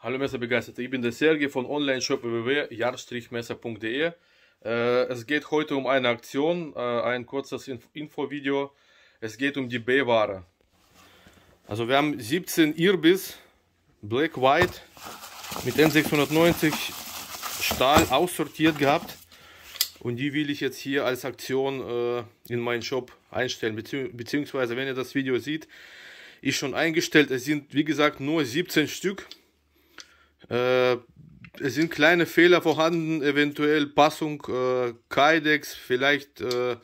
Hallo Messerbegeisterte, ich bin der Serge von Online-Shop www.jahr-messer.de. Äh, es geht heute um eine Aktion, äh, ein kurzes Infovideo. Es geht um die B-Ware. Also wir haben 17 Irbis, Black White, mit N690 Stahl aussortiert gehabt. Und die will ich jetzt hier als Aktion äh, in meinen Shop einstellen. beziehungsweise, wenn ihr das Video seht, ist schon eingestellt. Es sind, wie gesagt, nur 17 Stück. Äh, es sind kleine Fehler vorhanden, eventuell Passung, äh, Kydex, vielleicht äh, äh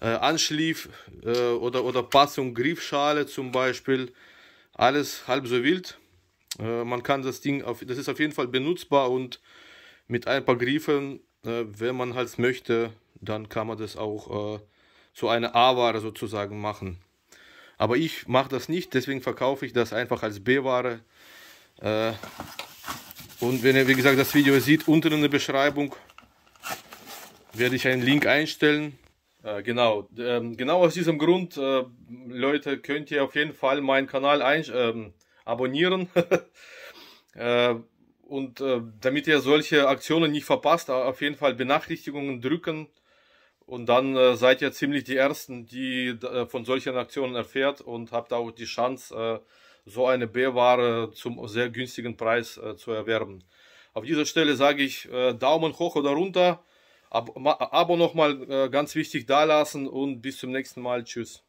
Anschliff äh, oder, oder Passung, Griffschale zum Beispiel. Alles halb so wild. Äh, man kann das Ding, auf, das ist auf jeden Fall benutzbar und mit ein paar Griffen, äh, wenn man halt möchte, dann kann man das auch zu einer A-Ware sozusagen machen. Aber ich mache das nicht, deswegen verkaufe ich das einfach als B-Ware. Äh, und wenn ihr, wie gesagt, das Video seht, unten in der Beschreibung werde ich einen Link einstellen. Äh, genau, ähm, genau aus diesem Grund, äh, Leute, könnt ihr auf jeden Fall meinen Kanal ähm, abonnieren. äh, und äh, damit ihr solche Aktionen nicht verpasst, äh, auf jeden Fall Benachrichtigungen drücken. Und dann äh, seid ihr ziemlich die Ersten, die von solchen Aktionen erfährt und habt auch die Chance, so eine B-Ware zum sehr günstigen Preis äh, zu erwerben. Auf dieser Stelle sage ich äh, Daumen hoch oder runter, Ab Abo nochmal äh, ganz wichtig da lassen und bis zum nächsten Mal. Tschüss.